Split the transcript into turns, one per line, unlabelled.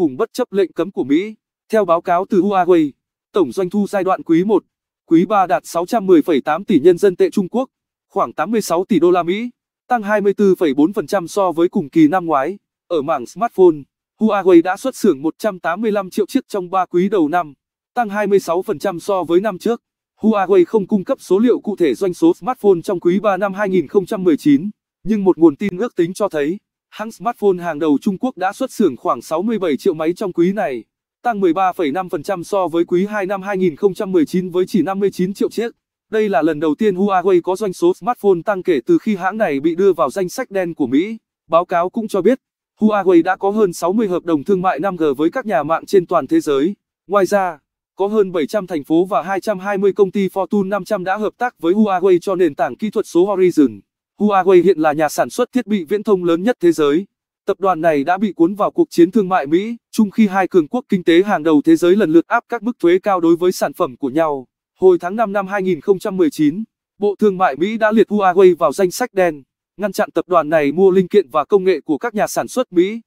cùng bất chấp lệnh cấm của Mỹ. Theo báo cáo từ Huawei, tổng doanh thu giai đoạn quý 1, quý 3 đạt 610,8 tỷ nhân dân tệ Trung Quốc, khoảng 86 tỷ đô la Mỹ, tăng 24,4% so với cùng kỳ năm ngoái. Ở mảng smartphone, Huawei đã xuất xưởng 185 triệu chiếc trong 3 quý đầu năm, tăng 26% so với năm trước. Huawei không cung cấp số liệu cụ thể doanh số smartphone trong quý 3 năm 2019, nhưng một nguồn tin ước tính cho thấy hãng smartphone hàng đầu Trung Quốc đã xuất xưởng khoảng 67 triệu máy trong quý này, tăng 13,5% so với quý 2 năm 2019 với chỉ 59 triệu chiếc. Đây là lần đầu tiên Huawei có doanh số smartphone tăng kể từ khi hãng này bị đưa vào danh sách đen của Mỹ. Báo cáo cũng cho biết, Huawei đã có hơn 60 hợp đồng thương mại 5G với các nhà mạng trên toàn thế giới. Ngoài ra, có hơn 700 thành phố và 220 công ty Fortune 500 đã hợp tác với Huawei cho nền tảng kỹ thuật số Horizon. Huawei hiện là nhà sản xuất thiết bị viễn thông lớn nhất thế giới. Tập đoàn này đã bị cuốn vào cuộc chiến thương mại Mỹ, chung khi hai cường quốc kinh tế hàng đầu thế giới lần lượt áp các mức thuế cao đối với sản phẩm của nhau. Hồi tháng 5 năm 2019, Bộ Thương mại Mỹ đã liệt Huawei vào danh sách đen, ngăn chặn tập đoàn này mua linh kiện và công nghệ của các nhà sản xuất Mỹ.